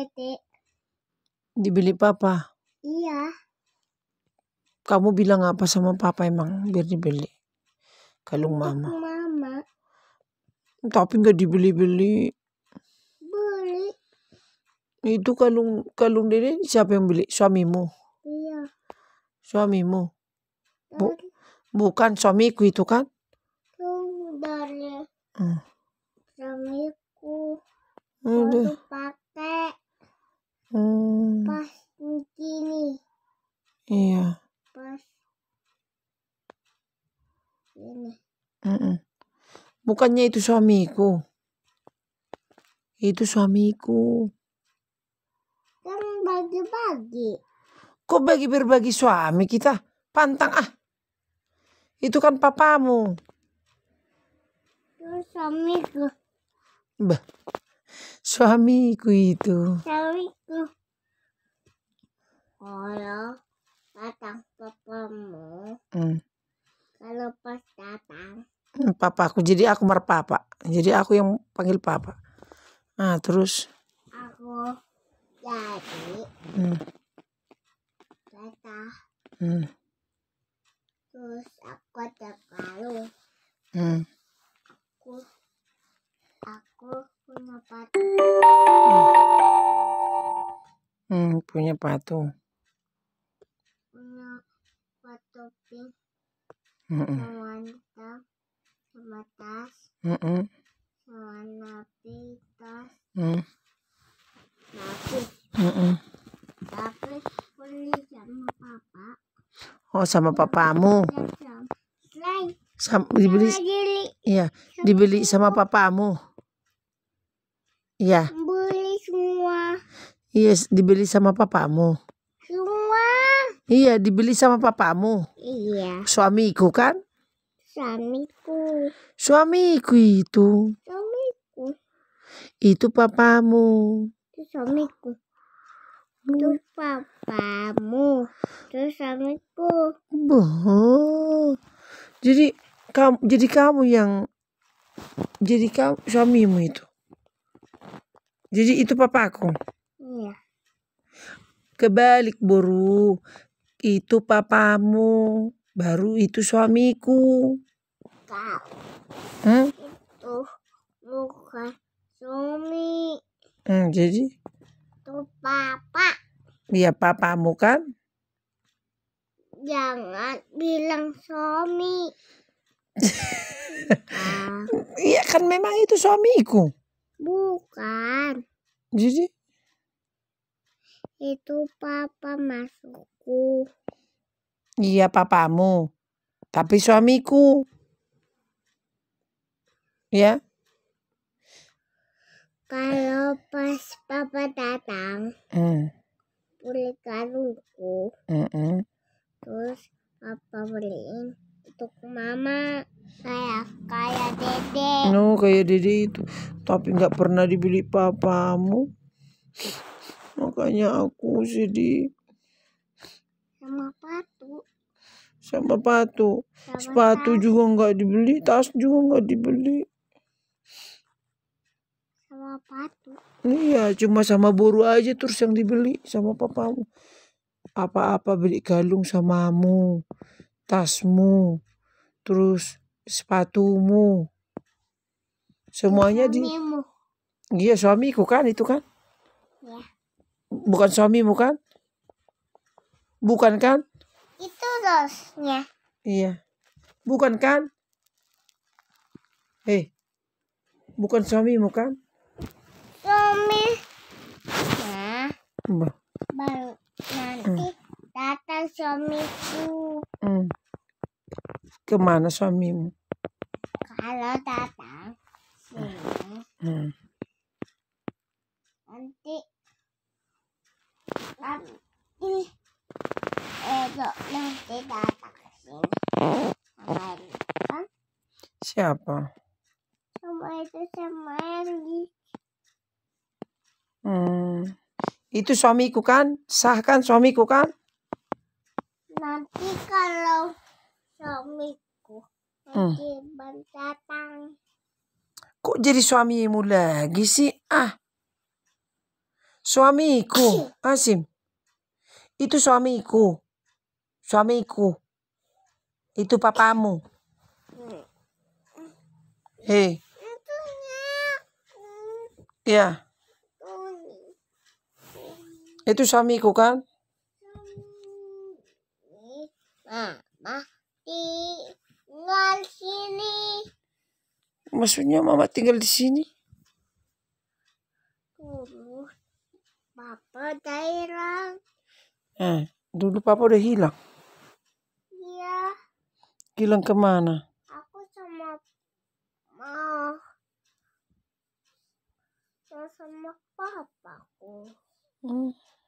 Dede. Dibeli papa? Iya. Kamu bilang apa sama papa emang biar dibeli? Kalung mama. mama. Tapi nggak dibeli-beli. Beli. Itu kalung kalung dede siapa yang beli? Suamimu. Iya. Suamimu. Bu, bukan suamiku itu kan? Dari hmm. suamiku. Udah. Hmm. Pas begini. Iya. Pas ini. Mm -mm. Bukannya itu suamiku. Itu suamiku. Kan bagi-bagi. Kok bagi berbagi suami kita? Pantang ah. Itu kan papamu. Itu suamiku. Bah. Suamiku itu. Suamiku. Kalau datang papamu, hmm. kalau pas datang. Hmm, papa aku jadi aku papa, Jadi aku yang panggil papa. Nah terus. Aku jadi. Hmm. Datang. Hmm. Terus aku ada kalung. Hmm. Aku aku Hmm, punya patung. Punya patung pink. Mm -mm. Sama hitam, sama tas. Mm Sama napi tas. hmm, Napi. hmm, Tapi beli sama papa. Oh, sama papamu. Sama, dibeli. Iya, dibeli sama papamu. Iya. Beli semua. Iya, yes, dibeli sama papamu. Semua. Iya, dibeli sama papamu. Iya. Suamiku kan? Suamiku. Suamiku itu. Suamiku. Itu papamu. Itu suamiku. Itu papamu. Itu suamiku. Boh. Jadi kamu jadi kamu yang jadi kamu suamimu itu. Jadi itu papa aku. Iya. Kebalik buru. Itu papamu. Baru itu suamiku. Kau. Hmm? Itu bukan suami. Hmm, jadi? Itu papa. Iya papamu kan? Jangan bilang suami. Iya kan memang itu suamiku. Bukan. Jadi? Itu papa masukku. Iya papamu. Tapi suamiku. Ya? Kalau pas papa datang, mm. beli garungku. Mm -mm. Terus papa beliin untuk mama kayak kayak dede. No, oh, kayak dede itu tapi nggak pernah dibeli papamu makanya aku sedih sama patu sama patu sama sepatu tas. juga nggak dibeli tas juga nggak dibeli sama patu iya cuma sama boru aja terus yang dibeli sama papamu apa-apa beli galung samamu tasmu terus sepatumu Semuanya di Iya suamiku kan itu kan? Ya. Bukan suamimu kan? Bukan kan? Itu dosnya. Iya. Bukan kan? Hei. Eh, bukan suamimu kan? Suami. Ya. Baru nanti hmm. datang suamiku. Hmm. Kemana suamimu? Kalau datang Hmm. Nanti nanti Edo eh, nanti datang ke sini. Sama kan? Siapa? Sama itu sama Erli. Hmm. Itu suamiku kan? Sah kan suamiku kan? Nanti kalau suamiku hmm. nanti hmm. datang. Kok jadi suamimu lagi sih? Ah. Suamiku, Asim. Ah, Itu suamiku. Suamiku. Itu papamu. Hei. Ya. Itu suamiku kan? Mama, luar sini. Maksudnya mama tinggal di sini? Dulu papa udah hilang. Eh, dulu papa udah hilang? Iya. Hilang kemana? Aku sama Aku sama papaku. Hmm.